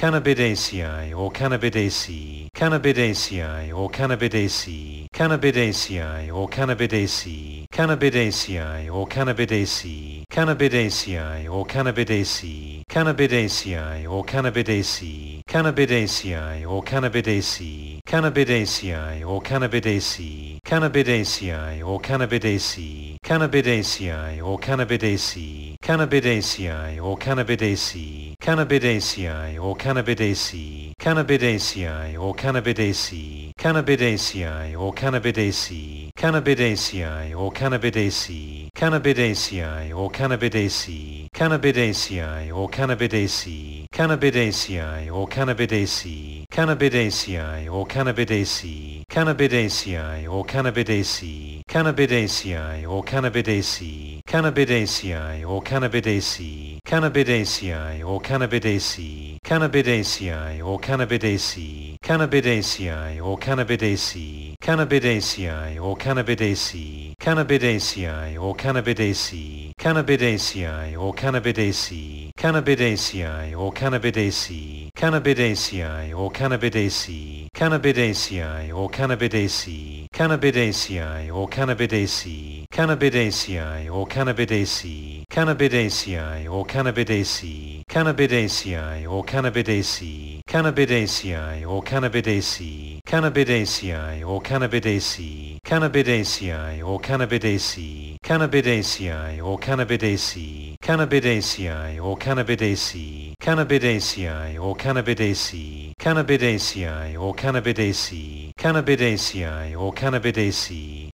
Cannabidaceae or Cannabidaceae, Cannabidaceae or Cannabidaceae, Cannabidaceae or Cannabidaceae, Cannabidaceae or Cannabidaceae, Cannabidaceae or Cannabidaceae, Cannabidaceae or Cannabidaceae, Cannabidaceae or Cannabidaceae, Cannabidaceae or Cannabidaceae, Cannabidaceae or Cannabidaceae, Cannabidaceae or Cannabidaceae, Cannabidaceae or Cannabidaceae, Cannabidaceae or Cannabidaceae, Cannabidaceae or Cannabidaceae, Cannabidaceae or Cannabidaceae, Cannabidaceae or Cannabidaceae, Cannabidaceae or Cannabidaceae, Cannabidaceae or Cannabidaceae, Cannabidaceae or Cannabidaceae, Cannabidaceae or Cannabidaceae, Cannabidaceae or Cannabidaceae, Cannabidaceae or Cannabidaceae, Cannabidaceae or Cannabidaceae, Cannabidaceae or Cannabidaceae, Cannabidaceae or Cannabidaceae, Cannabidaceae or Cannabidaceae, Cannabidaceae or Cannabidaceae, Cannabidaceae or Cannabidaceae, Cannabidaceae or Cannabidaceae, Cannabidaceae or Cannabidaceae, Cannabidaceae or Cannabidaceae, Cannabidaceae or Cannabidaceae, Cannabidaceae or Cannabidaceae, Cannabidaceae or Cannabidaceae, Cannabidaceae or Cannabidaceae, Cannabidaceae or Cannabidaceae, Cannabidaceae or Cannabidaceae, Cannabidaceae or Cannabidaceae, Cannabidaceae or Cannabidaceae, Cannabidaceae or Cannabidaceae, Cannabidaceae or Cannabidaceae, Cannabidaceae or Cannabidaceae, Cannabidaceae or Cannabidaceae, Cannabidaceae or Cannabidaceae,